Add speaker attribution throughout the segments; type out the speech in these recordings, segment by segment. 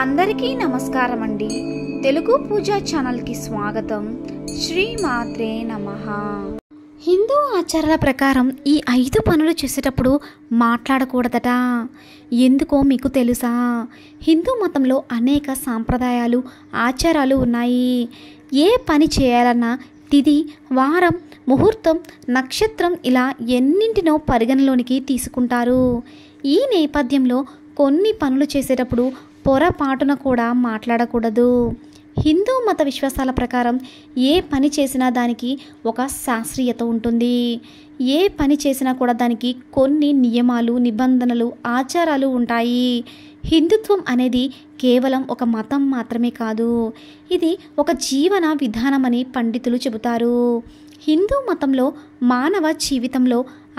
Speaker 1: అందరికీ నమస్కారం అండి తెలుగు పూజా ఛానల్కి స్వాగతం శ్రీ మాత్రే నమ హిందూ ఆచారాల ప్రకారం ఈ ఐదు పనులు చేసేటప్పుడు మాట్లాడకూడదట ఎందుకో మీకు తెలుసా హిందూ మతంలో అనేక సాంప్రదాయాలు ఆచారాలు ఉన్నాయి ఏ పని చేయాలన్నా తిది వారం ముహూర్తం నక్షత్రం ఇలా ఎన్నింటినో పరిగణలోనికి తీసుకుంటారు ఈ నేపథ్యంలో కొన్ని పనులు చేసేటప్పుడు పొరపాటున కూడా మాట్లాడకూడదు హిందూ మత విశ్వాసాల ప్రకారం ఏ పని చేసినా దానికి ఒక శాస్త్రీయత ఉంటుంది ఏ పని చేసినా కూడా దానికి కొన్ని నియమాలు నిబంధనలు ఆచారాలు ఉంటాయి హిందుత్వం అనేది కేవలం ఒక మతం మాత్రమే కాదు ఇది ఒక జీవన విధానమని పండితులు చెబుతారు హిందూ మతంలో మానవ జీవితంలో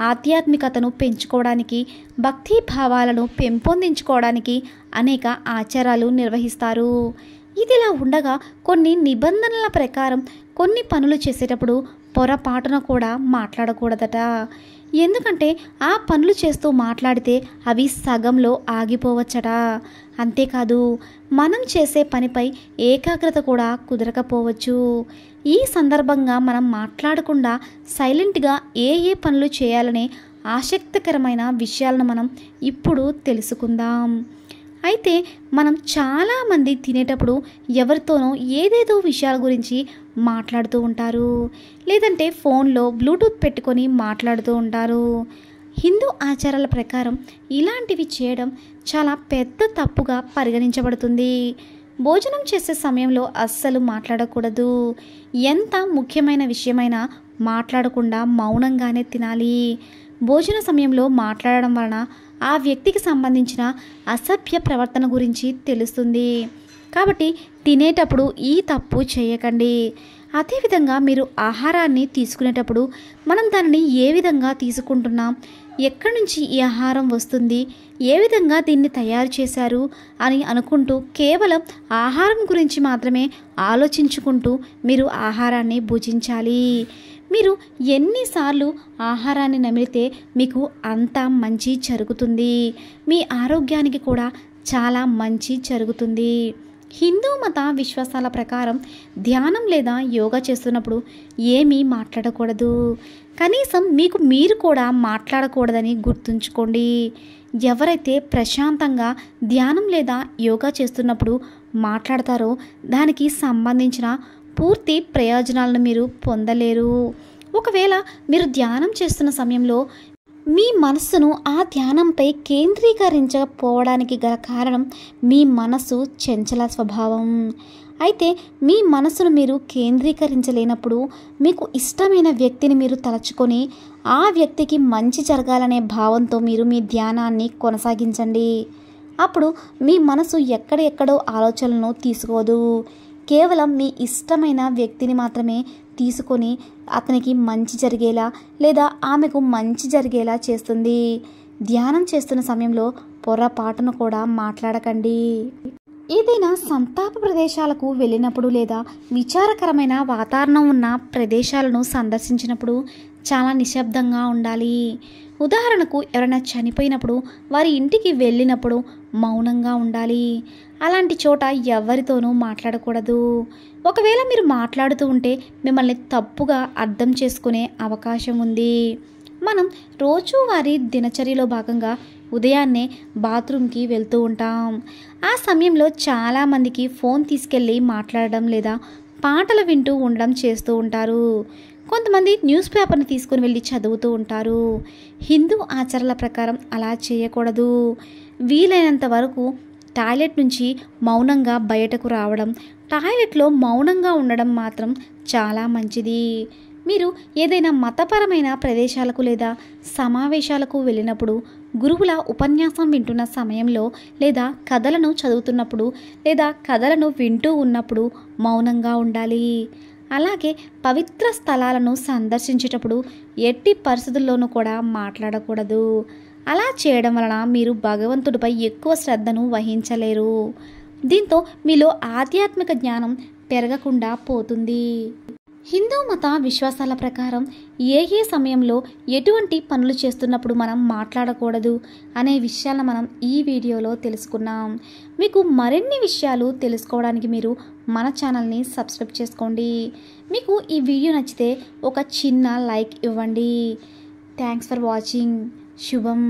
Speaker 1: ఆధ్యాత్మికతను పెంచుకోవడానికి భక్తి భావాలను పెంపొందించుకోవడానికి అనేక ఆచారాలు నిర్వహిస్తారు ఇదిలా ఉండగా కొన్ని నిబంధనల ప్రకారం కొన్ని పనులు చేసేటప్పుడు పొరపాటున కూడా మాట్లాడకూడదట ఎందుకంటే ఆ పనులు చేస్తూ మాట్లాడితే అవి సగంలో ఆగిపోవచ్చట అంతేకాదు మనం చేసే పనిపై ఏకాగ్రత కూడా కుదరకపోవచ్చు ఈ సందర్భంగా మనం మాట్లాడకుండా సైలెంట్గా ఏ ఏ పనులు చేయాలనే ఆసక్తికరమైన విషయాలను మనం ఇప్పుడు తెలుసుకుందాం అయితే మనం చాలామంది తినేటప్పుడు ఎవరితోనో ఏదేదో విషయాల గురించి మాట్లాడుతూ ఉంటారు లేదంటే ఫోన్లో బ్లూటూత్ పెట్టుకొని మాట్లాడుతూ ఉంటారు హిందూ ఆచారాల ప్రకారం ఇలాంటివి చేయడం చాలా పెద్ద తప్పుగా పరిగణించబడుతుంది భోజనం చేసే సమయంలో అస్సలు మాట్లాడకూడదు ఎంత ముఖ్యమైన విషయమైనా మాట్లాడకుండా మౌనంగానే తినాలి భోజన సమయంలో మాట్లాడడం వలన ఆ వ్యక్తికి సంబంధించిన అసభ్య ప్రవర్తన గురించి తెలుస్తుంది కాబట్టి తినేటప్పుడు ఈ తప్పు చేయకండి అదేవిధంగా మీరు ఆహారాన్ని తీసుకునేటప్పుడు మనం దానిని ఏ విధంగా తీసుకుంటున్నాం ఎక్కడి నుంచి ఈ ఆహారం వస్తుంది ఏ విధంగా దీన్ని తయారు చేశారు అని అనుకుంటూ కేవలం ఆహారం గురించి మాత్రమే ఆలోచించుకుంటూ మీరు ఆహారాన్ని భుజించాలి మీరు ఎన్నిసార్లు ఆహారాన్ని నమిలితే మీకు అంత మంచి జరుగుతుంది మీ ఆరోగ్యానికి కూడా చాలా మంచి జరుగుతుంది హిందూ మత విశ్వాసాల ప్రకారం ధ్యానం లేదా యోగా చేస్తున్నప్పుడు ఏమీ మాట్లాడకూడదు కనీసం మీకు మీరు కూడా మాట్లాడకూడదని గుర్తుంచుకోండి ఎవరైతే ప్రశాంతంగా ధ్యానం లేదా యోగా చేస్తున్నప్పుడు మాట్లాడతారో దానికి సంబంధించిన పూర్తి ప్రయోజనాలను మీరు పొందలేరు ఒకవేళ మీరు ధ్యానం చేస్తున్న సమయంలో మీ మనస్సును ఆ ధ్యానంపై కేంద్రీకరించకపోవడానికి గల కారణం మీ మనసు చంచల స్వభావం అయితే మీ మనసును మీరు కేంద్రీకరించలేనప్పుడు మీకు ఇష్టమైన వ్యక్తిని మీరు తలచుకొని ఆ వ్యక్తికి మంచి జరగాలనే భావంతో మీరు మీ ధ్యానాన్ని కొనసాగించండి అప్పుడు మీ మనసు ఎక్కడెక్కడో ఆలోచనలను తీసుకోదు కేవలం మీ ఇష్టమైన వ్యక్తిని మాత్రమే తీసుకొని అతనికి మంచి జరిగేలా లేదా ఆమెకు మంచి జరిగేలా చేస్తుంది ధ్యానం చేస్తున్న సమయంలో పొరపాటును కూడా మాట్లాడకండి ఏదైనా సంతాప ప్రదేశాలకు వెళ్ళినప్పుడు లేదా విచారకరమైన వాతావరణం ఉన్న ప్రదేశాలను సందర్శించినప్పుడు చాలా నిశ్శబ్దంగా ఉండాలి ఉదాహరణకు ఎవరైనా చనిపోయినప్పుడు వారి ఇంటికి వెళ్ళినప్పుడు మౌనంగా ఉండాలి అలాంటి చోట ఎవరితోనూ మాట్లాడకూడదు ఒకవేళ మీరు మాట్లాడుతూ ఉంటే మిమ్మల్ని తప్పుగా అర్థం చేసుకునే అవకాశం ఉంది మనం రోజువారీ దినచర్యలో భాగంగా ఉదయాన్నే బాత్రూమ్కి వెళ్తూ ఉంటాం ఆ సమయంలో చాలామందికి ఫోన్ తీసుకెళ్ళి మాట్లాడడం లేదా పాటలు వింటూ ఉండడం చేస్తూ ఉంటారు కొంతమంది న్యూస్ పేపర్ని తీసుకుని వెళ్ళి చదువుతూ ఉంటారు హిందూ ఆచారాల ప్రకారం అలా చేయకూడదు వీలైనంత వరకు టాయిలెట్ నుంచి మౌనంగా బయటకు రావడం టాయిలెట్లో మౌనంగా ఉండడం మాత్రం చాలా మంచిది మీరు ఏదైనా మతపరమైన ప్రదేశాలకు లేదా సమావేశాలకు వెళ్ళినప్పుడు గురువుల ఉపన్యాసం వింటున్న సమయంలో లేదా కథలను చదువుతున్నప్పుడు లేదా కథలను వింటూ ఉన్నప్పుడు మౌనంగా ఉండాలి అలాగే పవిత్ర స్థలాలను సందర్శించేటప్పుడు ఎట్టి పరిస్థితుల్లోనూ కూడా మాట్లాడకూడదు అలా చేయడం వలన మీరు భగవంతుడిపై ఎక్కువ శ్రద్ధను వహించలేరు దీంతో మీలో ఆధ్యాత్మిక జ్ఞానం పెరగకుండా పోతుంది హిందూ మత విశ్వాసాల ప్రకారం ఏ ఏ సమయంలో ఎటువంటి పనులు చేస్తున్నప్పుడు మనం మాట్లాడకూడదు అనే విషయాలను మనం ఈ వీడియోలో తెలుసుకున్నాం మీకు మరిన్ని విషయాలు తెలుసుకోవడానికి మీరు మన ఛానల్ని సబ్స్క్రైబ్ చేసుకోండి మీకు ఈ వీడియో నచ్చితే ఒక చిన్న లైక్ ఇవ్వండి థ్యాంక్స్ ఫర్ వాచింగ్ శుభం